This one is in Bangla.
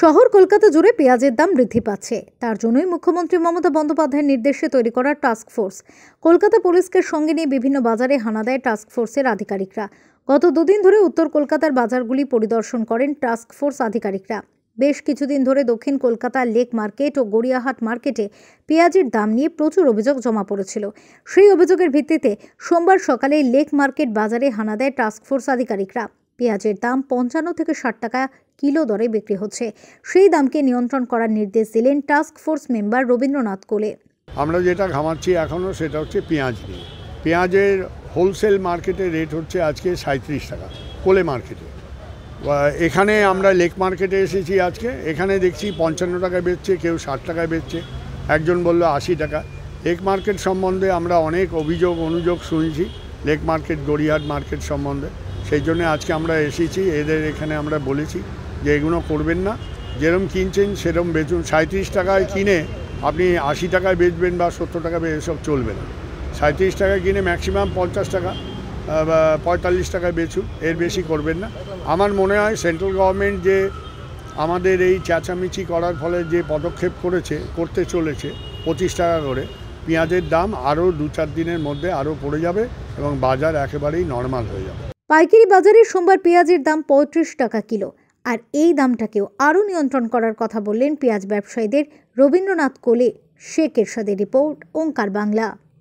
শহর কলকাতা জুড়ে পেঁয়াজের দাম বৃদ্ধি পাচ্ছে তার জন্যই মুখ্যমন্ত্রী মমতা বন্দ্যোপাধ্যায়ের নির্দেশে তৈরি করা টাস্কফোর্স কলকাতা পুলিশকে সঙ্গে নিয়ে বিভিন্ন বাজারে হানা দেয় টাস্কফোর্সের আধিকারিকরা গত দুদিন ধরে উত্তর কলকাতার বাজারগুলি পরিদর্শন করেন টাস্কফোর্স আধিকারিকরা বেশ কিছুদিন ধরে দক্ষিণ কলকাতা লেক মার্কেট ও গড়িয়াহাট মার্কেটে পেঁয়াজের দাম নিয়ে প্রচুর অভিযোগ জমা পড়েছিল সেই অভিযোগের ভিত্তিতে সোমবার সকালে লেক মার্কেট বাজারে হানা দেয় টাস্কফোর্স আধিকারিকরা পেঁয়াজের দাম পঞ্চান্ন থেকে ষাট টাকা কিলো দরে বিক্রি হচ্ছে সেই দামকে নিয়ন্ত্রণ করার নির্দেশ দিলেন টাস্ক ফোর্স মেম্বার রবীন্দ্রনাথ কোলে আমরা যেটা ঘামাচ্ছি এখনও সেটা হচ্ছে পেঁয়াজ নিয়ে পেঁয়াজের হোলসেল মার্কেটে রেট হচ্ছে আজকে সাঁত্রিশ টাকা কোলে মার্কেটে এখানে আমরা লেক মার্কেটে এসেছি আজকে এখানে দেখছি পঞ্চান্ন টাকায় বেচছে কেউ ষাট টাকায় বেচছে একজন বলল আশি টাকা লেক মার্কেট সম্বন্ধে আমরা অনেক অভিযোগ অনুযোগ শুনছি লেক মার্কেট গড়িয়াহাট মার্কেট সম্বন্ধে সেই জন্য আজকে আমরা এসেছি এদের এখানে আমরা বলেছি যে এগুলো করবেন না যেরম কিনছেন সেরম বেচুন সাঁত্রিশ টাকায় কিনে আপনি আশি টাকায় বেচবেন বা সত্তর টাকা এসব চলবে না সাঁত্রিশ টাকায় কিনে ম্যাক্সিমাম পঞ্চাশ টাকা পঁয়তাল্লিশ টাকায় বেচুন এর বেশি করবেন না আমার মনে হয় সেন্ট্রাল গভর্নমেন্ট যে আমাদের এই চেঁচামেচি করার ফলে যে পদক্ষেপ করেছে করতে চলেছে পঁচিশ টাকা করে পেঁয়াজের দাম আরও দু চার দিনের মধ্যে আরও পড়ে যাবে এবং বাজার একেবারেই নর্মাল হয়ে যাবে পাইকারি বাজারে সোমবার পেঁয়াজের দাম পঁয়ত্রিশ টাকা কিলো আর এই দামটাকেও আরও নিয়ন্ত্রণ করার কথা বললেন পেঁয়াজ ব্যবসায়ীদের রবীন্দ্রনাথ কোলে শেখ এরশাদের রিপোর্ট ওঙ্কার বাংলা